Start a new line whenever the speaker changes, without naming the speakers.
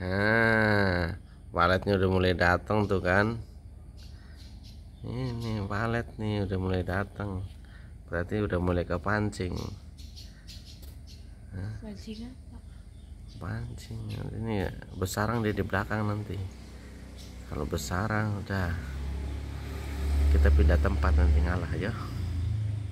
nah paletnya udah mulai datang tuh kan ini palet nih udah mulai datang berarti udah mulai kepancing pancing. pancing ini ya, besarang dia di belakang nanti kalau besarang udah kita pindah tempat nanti ngalah ya